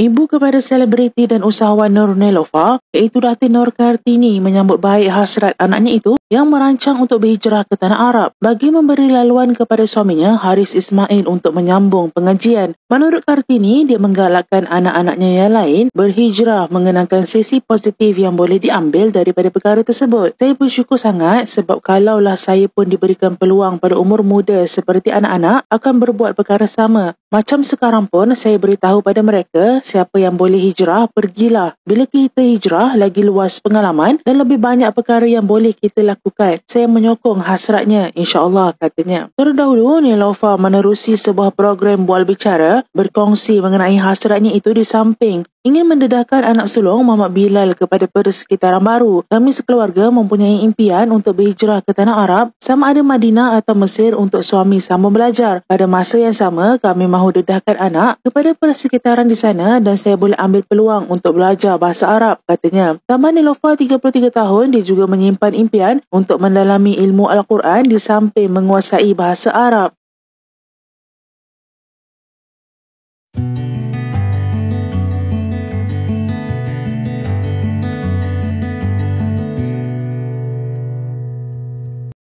Ibu kepada selebriti dan usahawan Nur Nelofa, iaitu Datin Nur Kartini menyambut baik hasrat anaknya itu yang merancang untuk berhijrah ke tanah Arab bagi memberi laluan kepada suaminya Haris Ismail untuk menyambung pengajian. Menurut Kartini, dia menggalakkan anak-anaknya yang lain berhijrah mengenangkan sisi positif yang boleh diambil daripada perkara tersebut. Saya bersyukur sangat sebab kalaulah saya pun diberikan peluang pada umur muda seperti anak-anak akan berbuat perkara sama. Macam sekarang pun saya beritahu pada mereka siapa yang boleh hijrah pergilah. Bila kita hijrah lagi luas pengalaman dan lebih banyak perkara yang boleh kita lakukan lakukan. Saya menyokong hasratnya, insya Allah katanya. Terdahulu, Nilofa menerusi sebuah program bual bicara berkongsi mengenai hasratnya itu di samping Ingin mendedahkan anak sulung Muhammad Bilal kepada persekitaran baru. Kami sekeluarga mempunyai impian untuk berhijrah ke tanah Arab sama ada Madinah atau Mesir untuk suami sambung belajar. Pada masa yang sama, kami mahu dedahkan anak kepada persekitaran di sana dan saya boleh ambil peluang untuk belajar bahasa Arab, katanya. Tambah Nilofa 33 tahun, dia juga menyimpan impian untuk mendalami ilmu Al-Quran di samping menguasai bahasa Arab.